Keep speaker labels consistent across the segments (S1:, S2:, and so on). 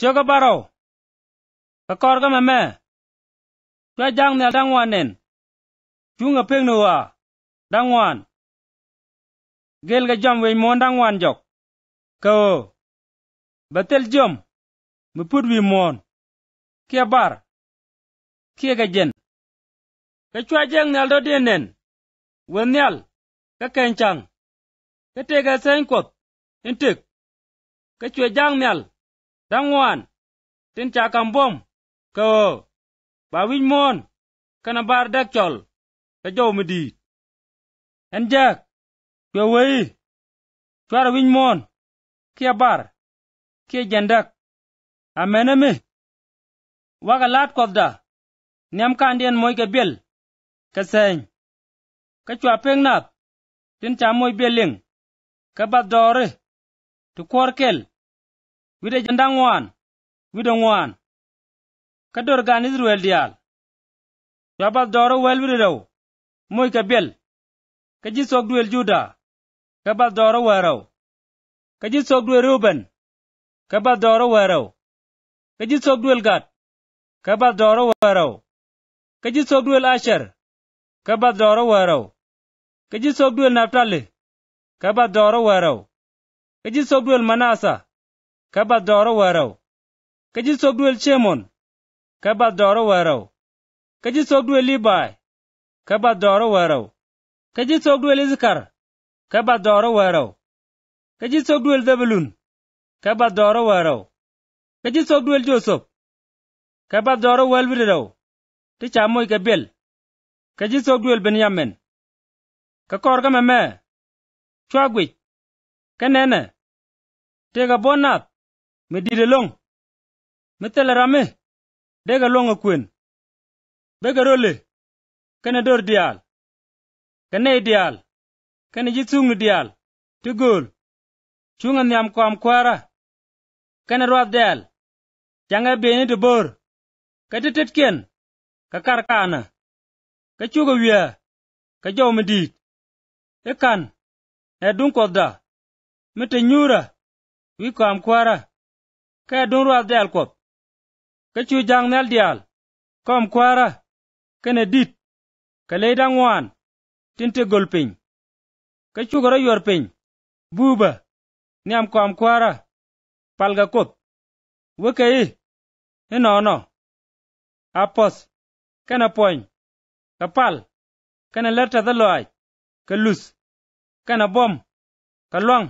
S1: chưa có bao đầu con có mẹ mẹ, chua jang ne dang wan nen chu nga peng nu wa dang wan gel cái jam we mon dang wan jok ka o batel jom mu put wi mon kia bar kia cái jen cái chua jang ne đó den nen wen nyal cái ken chăng, cái te cái xanh kot en tek ka chua jang nyal đang ngoan. Tin cha cam bom. Cơ. Bà vinh môn. Kana bar đắc chol. Cái dâu mì đi. Anh giác. Kìa vây. Chua ra vinh môn. kia bar. Kìa dàn đắc. Amen ami. Waga lat kovda. Niam kandien moi ke bil. Kaseng. Kachua pengnap. Tin cha moi bieling. Kabat dore. Tu korkel. wide jonda ŋwan wido ŋwan kador gan israel diyal yobas doro wel widodow muy ka kaji sok duwel juda kabas doro werew kaji sok duwel ruben kabas doro werew kaji sok duwel gad kabas doro werew kaji sok duwel asher kabas doro werew kaji sok duwel naftali kabas doro werew kaji sok duwel manasa Ka kaba doro warau kaji sogduel chemon kaba doro warau kaji sogduel libai ka ba doro warau kaji sogduel izkar kaba doro warau kaji sogduel zebulun kaba doro warau kaji sogduel ka ba doro walbirau ti ka gabel kaji sogduel benyamin ka korga meme chwagwich ka nene tega nath. me dide long me telerame dega longa kwen begerole kene dor dial kene dial kene jitsungni dial tigol chunga niam kwam kwara kene rwat dial janga bieni dibor ka titetken ka karkana ka chuga wia ka jow medit ikan e, e dunkodda mite nyura wi kwam kwara ke dun rwal dial kop ke chu jang nel dial kom kwara kene dit ke wan ngwan tinte gol piny ke chu goro yor piny buba niam kom kwara palga kop weke i e inono apos na pony ke pal kene lerta dhaloaj ke lus na bom ke lwang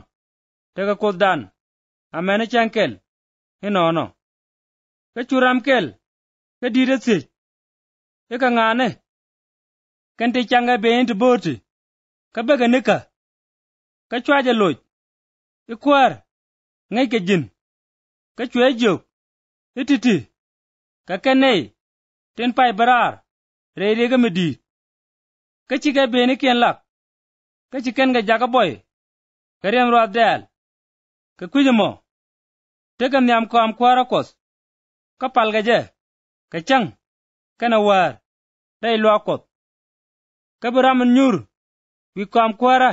S1: te ke kudh dan amene chankel inono ka curamkel ka dit asiec i ka ŋaane ken ti caŋ ebeny ti booti ka be kenika ka cuwac eluc i kuar ŋic kejin ka cuwe jok ititi titi ka kenei tin pai berar reirye ke medit ka ci ke beni kien lak ka ci ken ke jak aboy ka riem ruath del ka kwic mo tegem yam am kwara kos ka ka je palgaje ka na war da ka bi kebiramin nyur wi koam kwara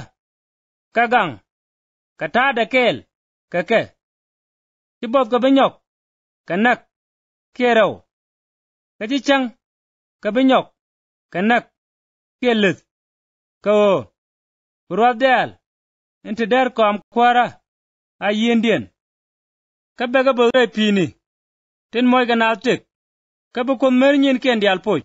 S1: kagaŋ katada kel ke ti bot ka kenek kierew kejichaŋ ka kenek kielith kewo birwadhyal inti der am kwara a yiendien ka be ka bököe piini tin moy kenal tek ka bi ko mer nyen ken dial poj